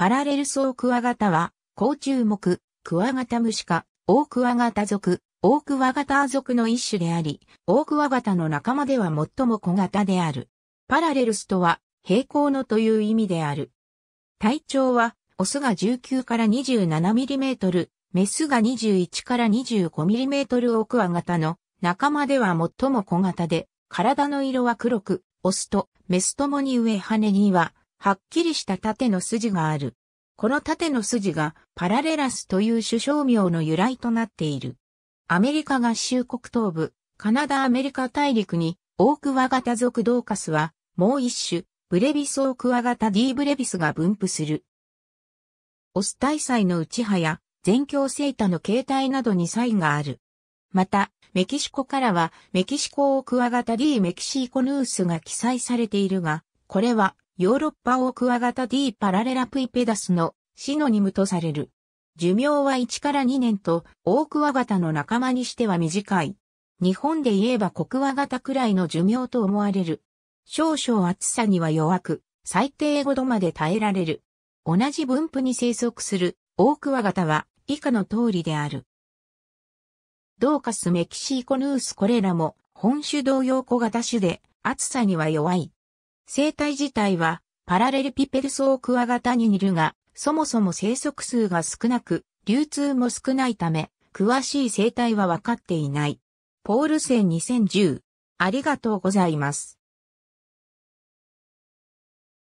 パラレルソウクワガタは、甲虫目、クワガタムシ科、オオクワガタ属、オオクワガタ属の一種であり、オオクワガタの仲間では最も小型である。パラレルスとは、平行のという意味である。体長は、オスが19から2 7ミリメートル、メスが21から2 5ートオオクワガタの仲間では最も小型で、体の色は黒く、オスとメスともに上羽にははっきりした縦の筋がある。この縦の筋がパラレラスという首相名の由来となっている。アメリカ合衆国東部、カナダアメリカ大陸にオークワガタ族ドーカスはもう一種、ブレビスオークワガタ D ブレビスが分布する。オス大祭の内派や全教生太の形態などに差異がある。また、メキシコからはメキシコオークワガタ D メキシーコヌースが記載されているが、これはヨーロッパオークワガタ D パラレラプイペダスのシノニムとされる。寿命は1から2年と、オークワガタの仲間にしては短い。日本で言えばコクワガタくらいの寿命と思われる。少々暑さには弱く、最低5度まで耐えられる。同じ分布に生息するオークワガタは以下の通りである。ドーカスメキシーコヌースこれらも本種同様小型種で暑さには弱い。生態自体は、パラレルピペルソークワガタに似るが、そもそも生息数が少なく、流通も少ないため、詳しい生態は分かっていない。ポールセン2010。ありがとうございます。